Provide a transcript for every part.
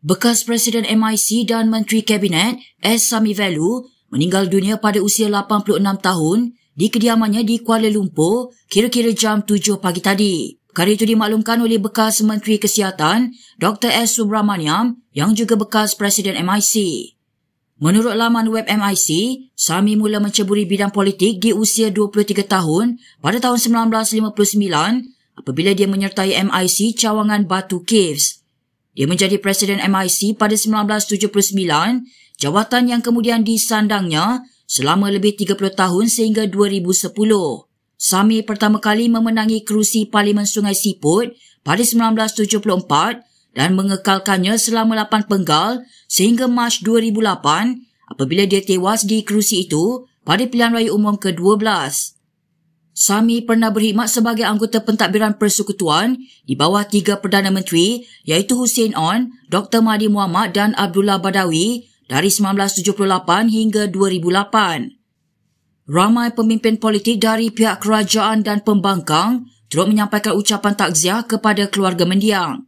bekas Presiden MIC dan Menteri Kabinet S. Samivelu meninggal dunia pada usia 86 tahun di kediamannya di Kuala Lumpur kira-kira jam 7 pagi tadi. Perkara itu dimaklumkan oleh bekas Menteri Kesihatan Dr. S. Subramaniam yang juga bekas Presiden MIC. Menurut laman web MIC, Sami mula menceburi bidang politik di usia 23 tahun pada tahun 1959 apabila dia menyertai MIC cawangan Batu Caves. Dia menjadi Presiden MIC pada 1979, jawatan yang kemudian disandangnya selama lebih 30 tahun sehingga 2010. Sami pertama kali memenangi kerusi Parlimen Sungai Siput pada 1974 dan mengekalkannya selama 8 penggal sehingga Mac 2008 apabila dia tewas di kerusi itu pada pilihan raya umum ke-12. Sami pernah berkhidmat sebagai anggota pentadbiran persekutuan di bawah tiga Perdana Menteri iaitu Hussein On, Dr. Mahdi Muhammad dan Abdullah Badawi dari 1978 hingga 2008. Ramai pemimpin politik dari pihak kerajaan dan pembangkang turut menyampaikan ucapan takziah kepada keluarga mendiang.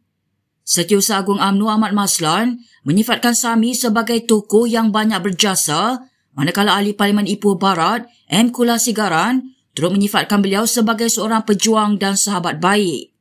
Setiausaha Agung UMNO Ahmad Maslan menyifatkan Sami sebagai tokoh yang banyak berjasa manakala Ahli Parlimen Ipoh Barat M. Kula Sigaran turut menyifatkan beliau sebagai seorang pejuang dan sahabat baik.